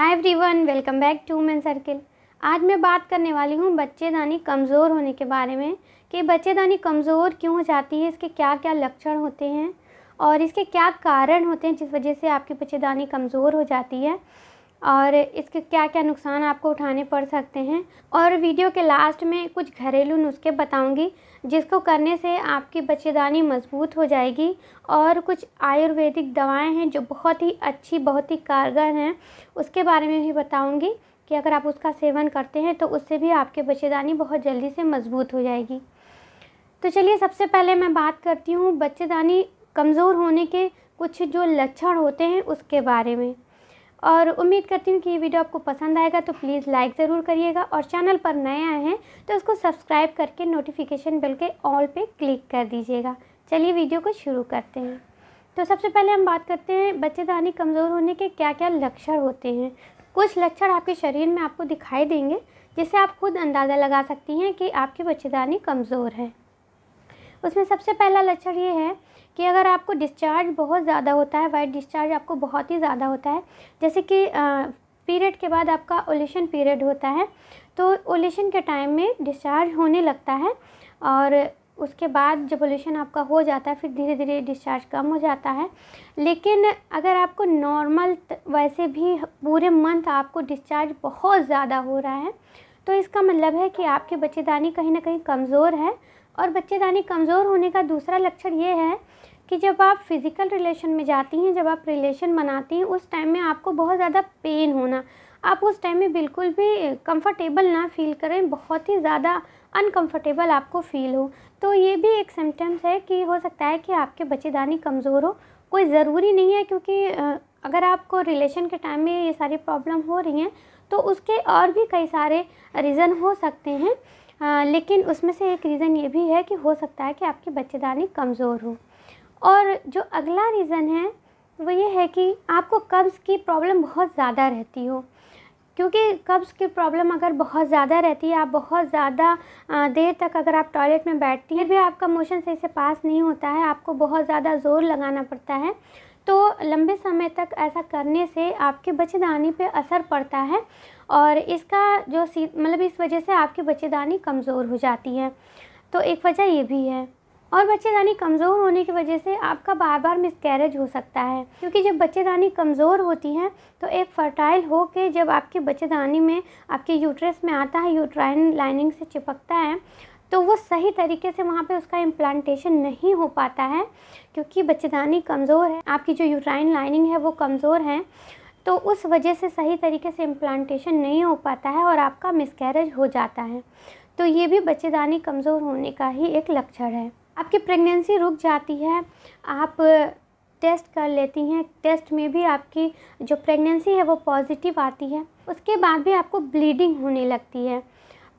Hi everyone welcome back to man circle आज मैं बात करने वाली हूँ बच्चेदानी कमज़ोर होने के बारे में कि बच्चेदानी कमज़ोर क्यों हो जाती है इसके क्या क्या लक्षण होते हैं और इसके क्या कारण होते हैं जिस वजह से आपकी बच्चेदानी कमज़ोर हो जाती है और इसके क्या क्या नुकसान आपको उठाने पड़ सकते हैं और वीडियो के लास्ट में कुछ घरेलू नुस्खे बताऊंगी जिसको करने से आपकी बच्चेदानी मजबूत हो जाएगी और कुछ आयुर्वेदिक दवाएं हैं जो बहुत ही अच्छी बहुत ही कारगर हैं उसके बारे में भी बताऊंगी कि अगर आप उसका सेवन करते हैं तो उससे भी आपकी बच्चेदानी बहुत जल्दी से मजबूत हो जाएगी तो चलिए सबसे पहले मैं बात करती हूँ बच्चेदानी कमज़ोर होने के कुछ जो लक्षण होते हैं उसके बारे में और उम्मीद करती हूँ कि ये वीडियो आपको पसंद आएगा तो प्लीज़ लाइक ज़रूर करिएगा और चैनल पर नए आए हैं तो उसको सब्सक्राइब करके नोटिफिकेशन बेल के ऑल पे क्लिक कर दीजिएगा चलिए वीडियो को शुरू करते हैं तो सबसे पहले हम बात करते हैं बच्चेदानी कमज़ोर होने के क्या क्या लक्षण होते हैं कुछ लक्षण आपके शरीर में आपको दिखाई देंगे जिससे आप खुद अंदाज़ा लगा सकती हैं कि आपकी बच्चेदानी कमज़ोर है उसमें सबसे पहला लक्षण ये है कि अगर आपको डिस्चार्ज बहुत ज़्यादा होता है वाइट डिस्चार्ज आपको बहुत ही ज़्यादा होता है जैसे कि पीरियड के बाद आपका ओलेशन पीरियड होता है तो ओलेशन के टाइम में डिस्चार्ज होने लगता है और उसके बाद जब ओलेशन आपका हो जाता है फिर धीरे धीरे डिस्चार्ज कम हो जाता है लेकिन अगर आपको नॉर्मल वैसे भी पूरे मंथ आपको डिस्चार्ज बहुत ज़्यादा हो रहा है तो इसका मतलब है कि आपके बच्चेदानी कहीं ना कहीं कमज़ोर है और बच्चेदानी कमज़ोर होने का दूसरा लक्षण ये है कि जब आप फिज़िकल रिलेशन में जाती हैं जब आप रिलेशन बनाती हैं उस टाइम में आपको बहुत ज़्यादा पेन होना आप उस टाइम में बिल्कुल भी कंफर्टेबल ना फील करें बहुत ही ज़्यादा अनकंफर्टेबल आपको फील हो तो ये भी एक सिम्टम्स है कि हो सकता है कि आपके बच्चेदानी कमज़ोर हो कोई ज़रूरी नहीं है क्योंकि अगर आपको रिलेशन के टाइम में ये सारी प्रॉब्लम हो रही हैं तो उसके और भी कई सारे रीज़न हो सकते हैं आ, लेकिन उसमें से एक रीज़न ये भी है कि हो सकता है कि आपकी बच्चेदानी कमज़ोर हो और जो अगला रीज़न है वो ये है कि आपको कब्ज़ की प्रॉब्लम बहुत ज़्यादा रहती हो क्योंकि कब्ज़ की प्रॉब्लम अगर बहुत ज़्यादा रहती है आप बहुत ज़्यादा देर तक अगर आप टॉयलेट में बैठती हैं भी आपका मोशन सही से पास नहीं होता है आपको बहुत ज़्यादा ज़ोर लगाना पड़ता है तो लंबे समय तक ऐसा करने से आपके बच्चेदानी पे असर पड़ता है और इसका जो सी मतलब इस वजह से आपकी बच्चेदानी कमज़ोर हो जाती है तो एक वजह ये भी है और बच्चेदानी कमज़ोर होने की वजह से आपका बार बार मिसकैरेज हो सकता है क्योंकि जब बच्चेदानी कमज़ोर होती है तो एक फर्टाइल हो के जब आपके बच्चेदानी में आपके यूट्रस में आता है यूट्राइन लाइनिंग से चिपकता है तो वो सही तरीके से वहाँ पे उसका इम्प्लांटेशन नहीं हो पाता है क्योंकि बच्चेदानी कमज़ोर है आपकी जो यूट्राइन लाइनिंग है वो कमज़ोर है तो उस वजह से सही तरीके से इम्प्लांटेशन नहीं हो पाता है और आपका मिसकैरेज हो जाता है तो ये भी बच्चेदानी कमज़ोर होने का ही एक लक्षण है आपकी प्रेगनेंसी रुक जाती है आप टेस्ट कर लेती हैं टेस्ट में भी आपकी जो प्रेगनेंसी है वो पॉजिटिव आती है उसके बाद भी आपको ब्लीडिंग होने लगती है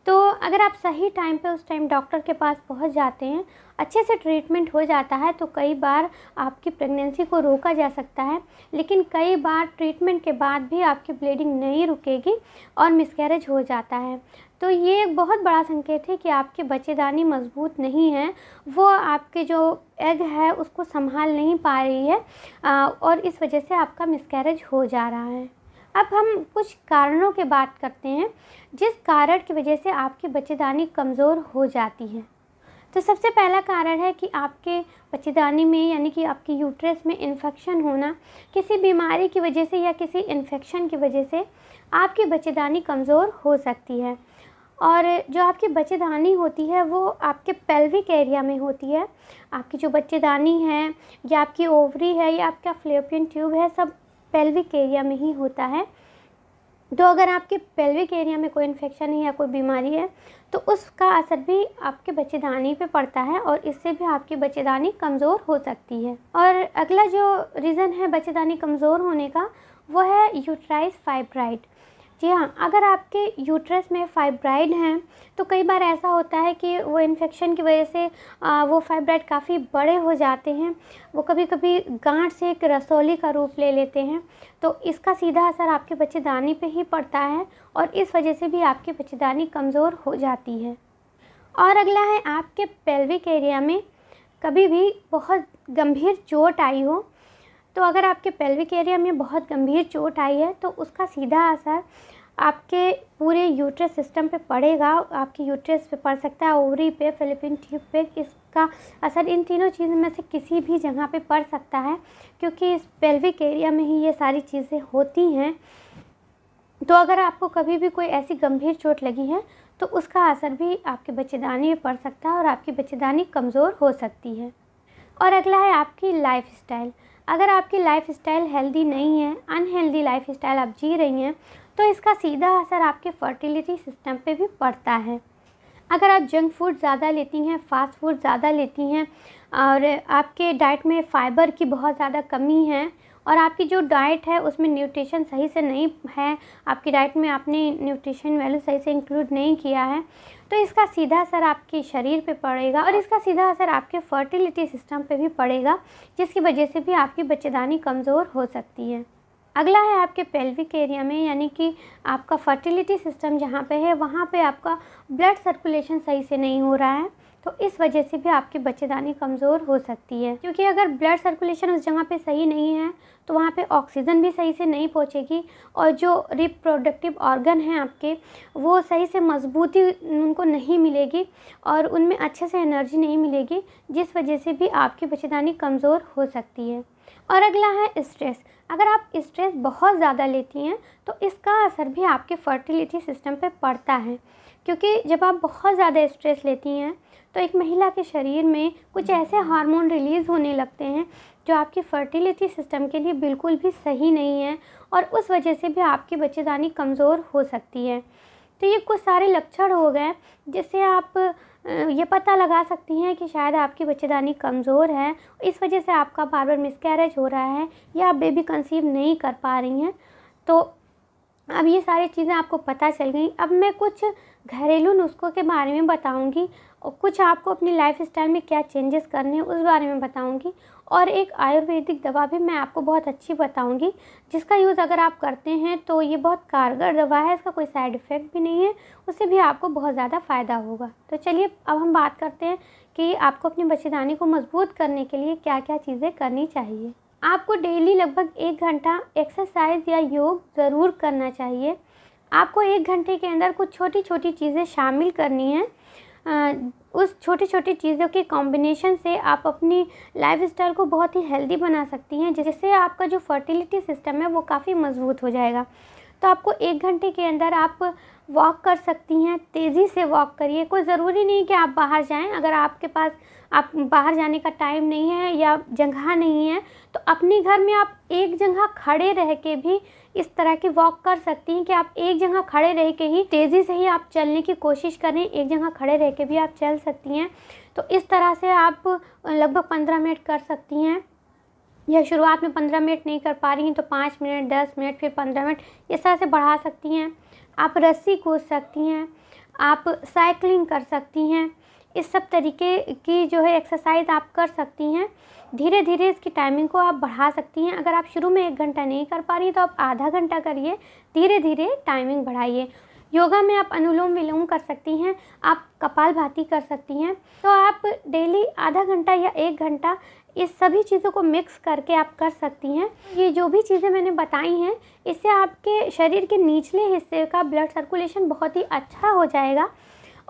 तो अगर आप सही टाइम पे उस टाइम डॉक्टर के पास पहुंच जाते हैं अच्छे से ट्रीटमेंट हो जाता है तो कई बार आपकी प्रेगनेंसी को रोका जा सकता है लेकिन कई बार ट्रीटमेंट के बाद भी आपकी ब्लीडिंग नहीं रुकेगी और मिसकैरेज हो जाता है तो ये एक बहुत बड़ा संकेत है कि आपके बच्चेदानी मजबूत नहीं है वो आपके जो एग है उसको संभाल नहीं पा रही है और इस वजह से आपका मिसकैरेज हो जा रहा है अब हम कुछ कारणों के बात करते हैं जिस कारण की वजह से आपकी बच्चेदानी कमज़ोर हो जाती है तो सबसे पहला कारण है कि आपके बच्चेदानी में यानी कि आपकी यूट्रस में इन्फेक्शन होना किसी बीमारी की वजह से या किसी इन्फेक्शन की वजह से आपकी बच्चेदानी कमज़ोर हो सकती है और जो आपकी बच्चेदानी होती है वो आपके पेल्विक एरिया में होती है आपकी जो बच्चेदानी है या आपकी ओवरी है या आपका फ्लेपियन ट्यूब है सब पेल्विक एरिया में ही होता है तो अगर आपके पेल्विक एरिया में कोई इन्फेक्शन है या कोई बीमारी है तो उसका असर भी आपके बच्चेदानी पे पड़ता है और इससे भी आपकी बच्चेदानी कमज़ोर हो सकती है और अगला जो रीज़न है बच्चेदानी कमज़ोर होने का वो है यूट्राइस फाइब्राइड जी हाँ अगर आपके यूट्रस में फाइब्राइड हैं तो कई बार ऐसा होता है कि वो इन्फेक्शन की वजह से आ, वो फाइब्राइड काफ़ी बड़े हो जाते हैं वो कभी कभी गांठ से एक रसौली का रूप ले लेते हैं तो इसका सीधा असर आपके बच्चेदानी पे ही पड़ता है और इस वजह से भी आपकी बच्चेदानी कमज़ोर हो जाती है और अगला है आपके पेल्विक एरिया में कभी भी बहुत गंभीर चोट आई हो तो अगर आपके पेल्विक एरिया में बहुत गंभीर चोट आई है तो उसका सीधा असर आपके पूरे यूट्रस सिस्टम पे पड़ेगा आपकी यूट्रस पे पड़ सकता है ओवरी पे फिलिपिन ट्यूब पे इसका असर इन तीनों चीज़ों में से किसी भी जगह पे पड़ सकता है क्योंकि इस पेल्विक एरिया में ही ये सारी चीज़ें होती हैं तो अगर आपको कभी भी कोई ऐसी गंभीर चोट लगी है तो उसका असर भी आपके बच्चेदानी पर पड़ सकता है और आपकी बच्चेदानी कमज़ोर हो सकती है और अगला है आपकी लाइफ स्टाइल अगर आपकी लाइफ स्टाइल हेल्दी नहीं है अनहेल्दी लाइफ स्टाइल आप जी रही हैं तो इसका सीधा असर आपके फर्टिलिटी सिस्टम पे भी पड़ता है अगर आप जंक फूड ज़्यादा लेती हैं फास्ट फूड ज़्यादा लेती हैं और आपके डाइट में फ़ाइबर की बहुत ज़्यादा कमी है और आपकी जो डाइट है उसमें न्यूट्रिशन सही से नहीं है आपकी डाइट में आपने न्यूट्रिशन वैल्यू सही से इंक्लूड नहीं किया है तो इसका सीधा असर आपके शरीर पे पड़ेगा और इसका सीधा असर आपके फर्टिलिटी सिस्टम पे भी पड़ेगा जिसकी वजह से भी आपकी बच्चेदानी कमज़ोर हो सकती है अगला है आपके पेल्विक एरिया में यानी कि आपका फर्टिलिटी सिस्टम जहाँ पे है वहाँ पे आपका ब्लड सर्कुलेशन सही से नहीं हो रहा है तो इस वजह से भी आपकी बच्चेदानी कमज़ोर हो सकती है क्योंकि अगर ब्लड सर्कुलेशन उस जगह पे सही नहीं है तो वहाँ पे ऑक्सीजन भी सही से नहीं पहुँचेगी और जो रिप्रोडक्टिव ऑर्गन हैं आपके वो सही से मजबूती उनको नहीं मिलेगी और उनमें अच्छे से एनर्जी नहीं मिलेगी जिस वजह से भी आपकी बच्चेदानी कमज़ोर हो सकती है और अगला है स्ट्रेस अगर आप स्ट्रेस बहुत ज़्यादा लेती हैं तो इसका असर भी आपके फर्टिलिटी सिस्टम पर पड़ता है क्योंकि जब आप बहुत ज़्यादा स्ट्रेस लेती हैं तो एक महिला के शरीर में कुछ हम्म। ऐसे हार्मोन रिलीज़ होने लगते हैं जो आपकी फर्टिलिटी सिस्टम के लिए बिल्कुल भी सही नहीं है और उस वजह से भी आपकी बच्चेदानी कमज़ोर हो सकती है तो ये कुछ सारे लक्षण हो गए जिससे आप ये पता लगा सकती हैं कि शायद आपकी बच्चेदानी कमज़ोर है इस वजह से आपका बार बार मिसकैरेज हो रहा है या आप बेबी कंसीव नहीं कर पा रही हैं तो अब ये सारी चीज़ें आपको पता चल गई अब मैं कुछ घरेलू नुस्खों के बारे में बताऊंगी और कुछ आपको अपनी लाइफ स्टाइल में क्या चेंजेस करने हैं उस बारे में बताऊंगी और एक आयुर्वेदिक दवा भी मैं आपको बहुत अच्छी बताऊंगी जिसका यूज़ अगर आप करते हैं तो ये बहुत कारगर दवा है इसका कोई साइड इफ़ेक्ट भी नहीं है उससे भी आपको बहुत ज़्यादा फ़ायदा होगा तो चलिए अब हम बात करते हैं कि आपको अपनी बच्चेदानी को मजबूत करने के लिए क्या क्या चीज़ें करनी चाहिए आपको डेली लगभग एक घंटा एक्सरसाइज या योग ज़रूर करना चाहिए आपको एक घंटे के अंदर कुछ छोटी छोटी चीज़ें शामिल करनी हैं उस छोटी छोटी चीज़ों के कॉम्बिनेशन से आप अपनी लाइफ स्टाइल को बहुत ही हेल्दी बना सकती हैं जिससे आपका जो फर्टिलिटी सिस्टम है वो काफ़ी मज़बूत हो जाएगा तो आपको एक घंटे के अंदर आप वॉक कर सकती हैं तेज़ी से वॉक करिए कोई ज़रूरी नहीं कि आप बाहर जाएं अगर आपके पास आप बाहर जाने का टाइम नहीं है या जगह नहीं है तो अपने घर में आप एक जगह खड़े रह के भी इस तरह की वॉक कर सकती हैं कि आप एक जगह खड़े रह के ही तेज़ी से ही आप चलने की कोशिश करें एक जगह खड़े रह के भी आप चल सकती हैं तो इस तरह से आप लगभग पंद्रह मिनट कर सकती हैं या शुरुआत में पंद्रह मिनट नहीं कर पा रही हैं तो पाँच मिनट दस मिनट फिर पंद्रह मिनट इस तरह से बढ़ा सकती हैं आप रस्सी कूद सकती हैं आप साइकिलिंग कर सकती हैं इस सब तरीके की जो है एक्सरसाइज आप कर सकती हैं धीरे धीरे इसकी टाइमिंग को आप बढ़ा सकती हैं अगर आप शुरू में एक घंटा नहीं कर पा रही तो आप आधा घंटा करिए धीरे धीरे टाइमिंग बढ़ाइए योगा में आप अनुलोम विलोम कर सकती हैं आप कपाल भाती कर सकती हैं तो आप डेली आधा घंटा या एक घंटा इस सभी चीज़ों को मिक्स करके आप कर सकती हैं ये जो भी चीज़ें मैंने बताई हैं इससे आपके शरीर के निचले हिस्से का ब्लड सर्कुलेशन बहुत ही अच्छा हो जाएगा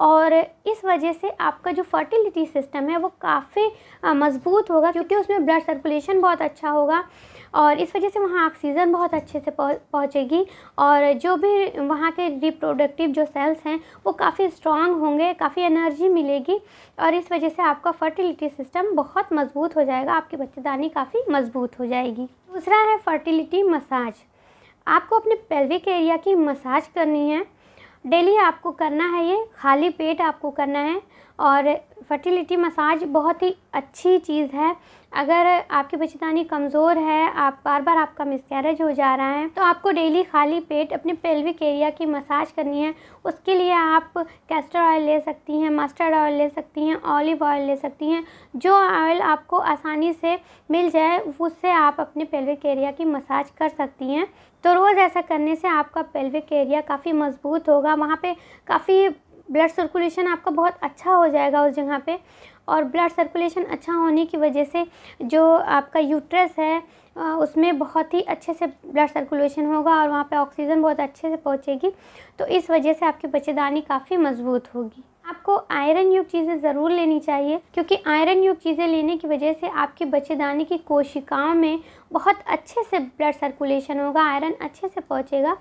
और इस वजह से आपका जो फर्टिलिटी सिस्टम है वो काफ़ी मज़बूत होगा क्योंकि उसमें ब्लड सर्कुलेशन बहुत अच्छा होगा और इस वजह से वहाँ ऑक्सीजन बहुत अच्छे से पहुँचेगी और जो भी वहाँ के रिप्रोडक्टिव जो सेल्स हैं वो काफ़ी स्ट्रॉन्ग होंगे काफ़ी एनर्जी मिलेगी और इस वजह से आपका फर्टिलिटी सिस्टम बहुत मजबूत हो जाएगा आपकी बच्चेदानी काफ़ी मजबूत हो जाएगी दूसरा है फर्टिलिटी मसाज आपको अपने पेल्विक एरिया की मसाज करनी है डेली आपको करना है ये खाली पेट आपको करना है और फर्टिलिटी मसाज बहुत ही अच्छी चीज़ है अगर आपकी बच्चेदानी कमज़ोर है आप बार बार आपका मिसकैरेज हो जा रहा है तो आपको डेली खाली पेट अपने पेल्विक एरिया की मसाज करनी है उसके लिए आप कैस्टर ऑयल ले सकती हैं मस्टर्ड ऑयल ले सकती हैं ऑलिव ऑयल ले सकती हैं जो ऑयल आपको आसानी से मिल जाए उससे आप अपने पेल्विक एरिया की मसाज कर सकती हैं तो रोज़ ऐसा करने से आपका पेल्विक एरिया काफ़ी मजबूत होगा वहाँ पे काफ़ी ब्लड सर्कुलेशन आपका बहुत अच्छा हो जाएगा उस जगह पे और ब्लड सर्कुलेशन अच्छा होने की वजह से जो आपका यूट्रस है उसमें बहुत ही अच्छे से ब्लड सर्कुलेशन होगा और वहाँ पे ऑक्सीजन बहुत अच्छे से पहुँचेगी तो इस वजह से आपकी बच्चेदानी काफ़ी मजबूत होगी आपको आयरन युक्त चीज़ें ज़रूर लेनी चाहिए क्योंकि आयरन युक्त चीज़ें लेने की वजह से आपके बच्चेदानी की कोशिकाओं में बहुत अच्छे से ब्लड सर्कुलेशन होगा आयरन अच्छे से पहुँचेगा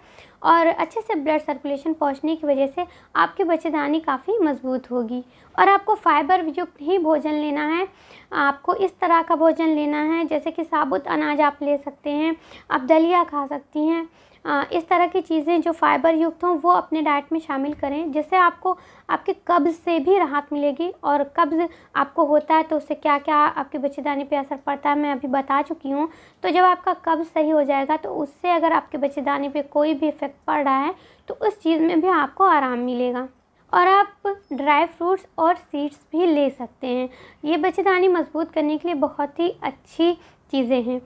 और अच्छे से ब्लड सर्कुलेशन पहुँचने की वजह से आपकी बच्चेदानी काफ़ी मजबूत होगी और आपको फाइबर युक्त ही भोजन लेना है आपको इस तरह का भोजन लेना है जैसे कि साबुत अनाज आप ले सकते हैं आप दलिया खा सकती हैं इस तरह की चीज़ें जो फाइबर युक्त हों वो अपने डाइट में शामिल करें जिससे आपको आपके कब्ज़ से भी राहत मिलेगी और कब्ज़ आपको होता है तो उससे क्या क्या आपके बच्चेदानी पे असर पड़ता है मैं अभी बता चुकी हूँ तो जब आपका कब्ज़ सही हो जाएगा तो उससे अगर आपके बच्चेदानी पे कोई भी इफ़ेक्ट पड़ रहा है तो उस चीज़ में भी आपको आराम मिलेगा और आप ड्राई फ्रूट्स और सीड्स भी ले सकते हैं ये बच्चेदानी मजबूत करने के लिए बहुत ही अच्छी चीज़ें हैं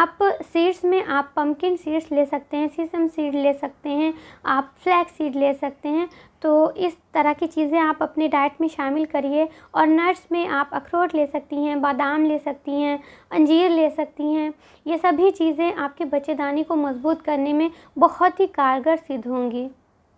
आप सीड्स में आप पम्पकिन सीड्स ले सकते हैं सीसम सीड ले सकते हैं आप फ्लैक्स सीड ले सकते हैं तो इस तरह की चीज़ें आप अपने डाइट में शामिल करिए और नट्स में आप अखरोट ले सकती हैं बादाम ले सकती हैं अंजीर ले सकती हैं ये सभी चीज़ें आपके दानी को मजबूत करने में बहुत ही कारगर सिद्ध होंगी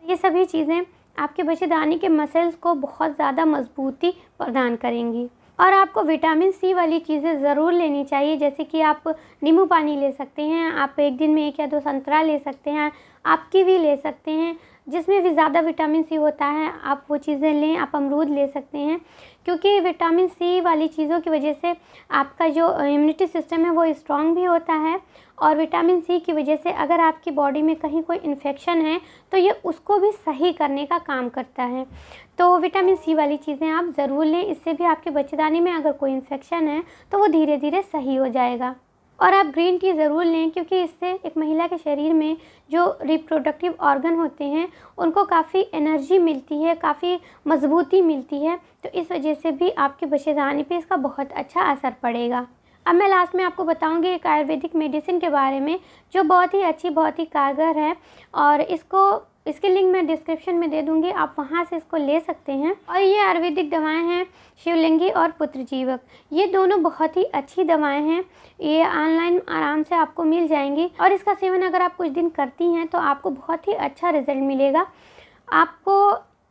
ये सभी चीज़ें आपके दानी के मसल्स को बहुत ज़्यादा मजबूती प्रदान करेंगी और आपको विटामिन सी वाली चीज़ें ज़रूर लेनी चाहिए जैसे कि आप नींबू पानी ले सकते हैं आप एक दिन में एक या दो संतरा ले सकते हैं आप कीवी ले सकते हैं जिसमें भी ज़्यादा विटामिन सी होता है आप वो चीज़ें लें आप अमरूद ले सकते हैं क्योंकि विटामिन सी वाली चीज़ों की वजह से आपका जो इम्यूनिटी सिस्टम है वो स्ट्रॉन्ग भी होता है और विटामिन सी की वजह से अगर आपकी बॉडी में कहीं कोई इन्फेक्शन है तो ये उसको भी सही करने का काम करता है तो विटामिन सी वाली चीज़ें आप ज़रूर लें इससे भी आपके बच्चेदानी में अगर कोई इन्फेक्शन है तो वो धीरे धीरे सही हो जाएगा और आप ग्रीन टी ज़रूर लें क्योंकि इससे एक महिला के शरीर में जो रिप्रोडक्टिव ऑर्गन होते हैं उनको काफ़ी एनर्जी मिलती है काफ़ी मजबूती मिलती है तो इस वजह से भी आपके बच्चेदानी पे इसका बहुत अच्छा असर पड़ेगा अब मैं लास्ट में आपको बताऊंगी एक आयुर्वेदिक मेडिसिन के बारे में जो बहुत ही अच्छी बहुत ही कारगर है और इसको इसकी लिंक मैं डिस्क्रिप्शन में दे दूँगी आप वहाँ से इसको ले सकते हैं और ये आयुर्वेदिक दवाएँ हैं शिवलिंगी और पुत्रजीवक ये दोनों बहुत ही अच्छी दवाएँ हैं ये ऑनलाइन आराम से आपको मिल जाएंगी और इसका सेवन अगर आप कुछ दिन करती हैं तो आपको बहुत ही अच्छा रिजल्ट मिलेगा आपको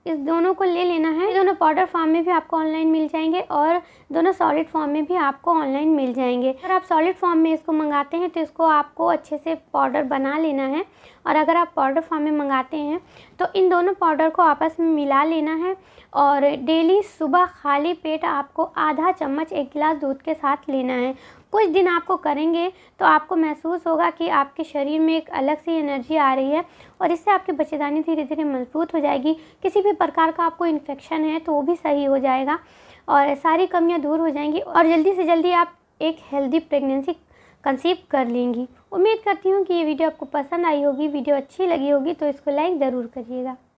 इस दोनों को ले लेना है दोनों पाउडर फॉर्म में भी आपको ऑनलाइन मिल जाएंगे और दोनों सॉलिड फॉर्म में भी आपको ऑनलाइन मिल जाएंगे अगर आप सॉलिड फॉर्म में इसको मंगाते हैं तो इसको आपको अच्छे से पाउडर बना लेना है और अगर आप पाउडर फॉर्म में मंगाते हैं तो इन दोनों पाउडर को आपस में मिला लेना है और डेली सुबह खाली पेट आपको आधा चम्मच एक गिलास दूध के साथ लेना है कुछ दिन आपको करेंगे तो आपको महसूस होगा कि आपके शरीर में एक अलग सी एनर्जी आ रही है और इससे आपकी बच्चेदानी धीरे धीरे मजबूत हो जाएगी किसी भी प्रकार का आपको इन्फेक्शन है तो वो भी सही हो जाएगा और सारी कमियाँ दूर हो जाएंगी और जल्दी से जल्दी आप एक हेल्दी प्रेगनेंसी कंसीव कर लेंगी उम्मीद करती हूँ कि ये वीडियो आपको पसंद आई होगी वीडियो अच्छी लगी होगी तो इसको लाइक ज़रूर करिएगा